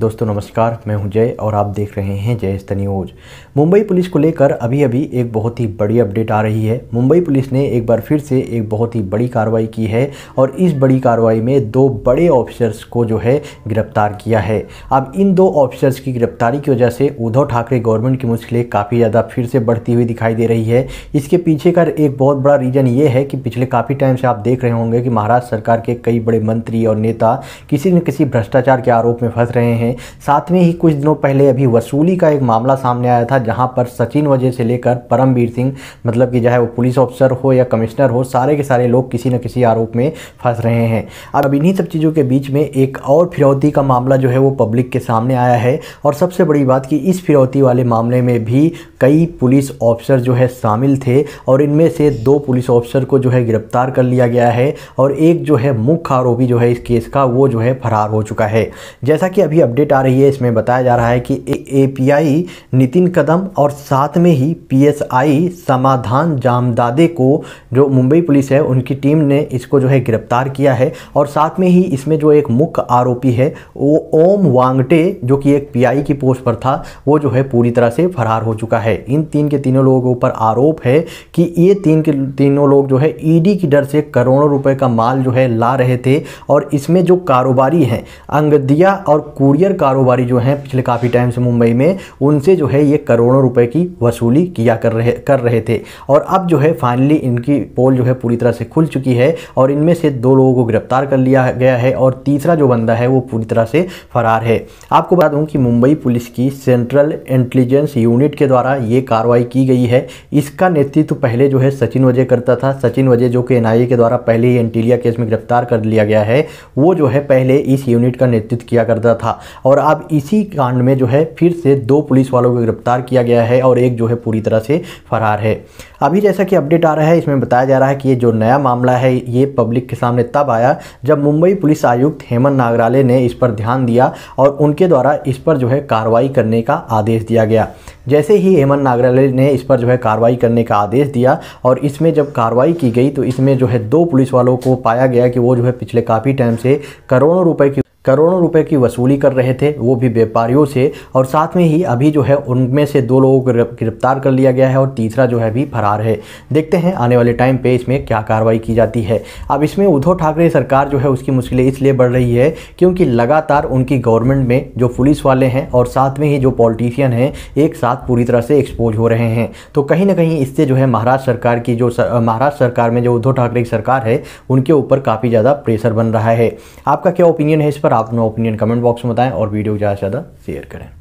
दोस्तों नमस्कार मैं हूं जय और आप देख रहे हैं जय जयस्त न्यूज मुंबई पुलिस को लेकर अभी अभी एक बहुत ही बड़ी अपडेट आ रही है मुंबई पुलिस ने एक बार फिर से एक बहुत ही बड़ी कार्रवाई की है और इस बड़ी कार्रवाई में दो बड़े ऑफिसर्स को जो है गिरफ्तार किया है अब इन दो ऑफिसर्स की गिरफ्तारी की वजह से उद्धव ठाकरे गवर्नमेंट की मुश्किलें काफ़ी ज़्यादा फिर से बढ़ती हुई दिखाई दे रही है इसके पीछे का एक बहुत बड़ा रीज़न ये है कि पिछले काफ़ी टाइम से आप देख रहे होंगे कि महाराष्ट्र सरकार के कई बड़े मंत्री और नेता किसी न किसी भ्रष्टाचार के आरोप में फंस रहे हैं हैं साथ में ही कुछ दिनों पहले अभी वसूली का एक मामला सामने आया था जहाँ पर सचिन वजह से लेकर परमवीर सिंह मतलब कि चाहे वो पुलिस ऑफिसर हो या कमिश्नर हो सारे के सारे लोग किसी न किसी आरोप में फंस रहे हैं अब इन्हीं सब चीज़ों के बीच में एक और फिरौती का मामला जो है वो पब्लिक के सामने आया है और सबसे बड़ी बात कि इस फिरौती वाले मामले में भी कई पुलिस ऑफिसर जो है शामिल थे और इनमें से दो पुलिस ऑफिसर को जो है गिरफ्तार कर लिया गया है और एक जो है मुख्य आरोपी जो है इस केस का वो जो है फरार हो चुका है जैसा कि अभी अपडेट अपडेट आ रही है इसमें बताया जा रहा है कि ए पी नितिन कदम और साथ में ही पीएसआई समाधान जामदादे को जो मुंबई पुलिस है उनकी टीम ने इसको जो है गिरफ्तार किया है और साथ में ही इसमें जो एक मुख्य आरोपी है वो ओम वांगटे जो कि एक पीआई की पोस्ट पर था वो जो है पूरी तरह से फरार हो चुका है इन तीन के तीनों लोगों के ऊपर आरोप है कि ये तीन के तीनों लोग जो है ईडी की डर से करोड़ों रुपए का माल जो है ला रहे थे और इसमें जो कारोबारी हैं अंगदिया और कुरियर शेयर कारोबारी जो हैं पिछले काफ़ी टाइम से मुंबई में उनसे जो है ये करोड़ों रुपए की वसूली किया कर रहे कर रहे थे और अब जो है फाइनली इनकी पोल जो है पूरी तरह से खुल चुकी है और इनमें से दो लोगों को गिरफ्तार कर लिया गया है और तीसरा जो बंदा है वो पूरी तरह से फरार है आपको बता दूँ कि मुंबई पुलिस की सेंट्रल इंटेलिजेंस यूनिट के द्वारा ये कार्रवाई की गई है इसका नेतृत्व पहले जो है सचिन वजय करता था सचिन वजय जो कि एन के द्वारा पहले ही एंटीलिया केस में गिरफ्तार कर लिया गया है वो जो है पहले इस यूनिट का नेतृत्व किया करता था और अब इसी कांड में जो है फिर से दो पुलिस वालों को गिरफ्तार किया गया है और एक जो है पूरी तरह से फरार है अभी जैसा कि अपडेट आ रहा है इसमें बताया जा रहा है कि ये जो नया मामला है ये पब्लिक के सामने तब आया जब मुंबई पुलिस आयुक्त हेमंत नागराले ने इस पर ध्यान दिया और उनके द्वारा इस पर जो है कार्रवाई करने का आदेश दिया गया जैसे ही हेमंत नागराले ने इस पर जो है कार्रवाई करने का आदेश दिया और इसमें जब कार्रवाई की गई तो इसमें जो है दो पुलिस वालों को पाया गया कि वो जो है पिछले काफ़ी टाइम से करोड़ों रुपए की करोड़ों रुपए की वसूली कर रहे थे वो भी व्यापारियों से और साथ में ही अभी जो है उनमें से दो लोगों को गिरफ्तार कर लिया गया है और तीसरा जो है भी फरार है देखते हैं आने वाले टाइम पे इसमें क्या कार्रवाई की जाती है अब इसमें उद्धव ठाकरे सरकार जो है उसकी मुश्किलें इसलिए बढ़ रही है क्योंकि लगातार उनकी गवर्नमेंट में जो पुलिस वाले हैं और साथ में ही जो पॉलिटिशियन हैं एक साथ पूरी तरह से एक्सपोज हो रहे हैं तो कहीं ना कहीं इससे जो है महाराष्ट्र सरकार की जो महाराष्ट्र सरकार में जो उद्धव ठाकरे की सरकार है उनके ऊपर काफ़ी ज़्यादा प्रेशर बन रहा है आपका क्या ओपिनियन है इस पर पर आप अपना ओपिनियन कमेंट बॉक्स में बताएं और वीडियो को ज़्यादा से ज़्यादा शेयर करें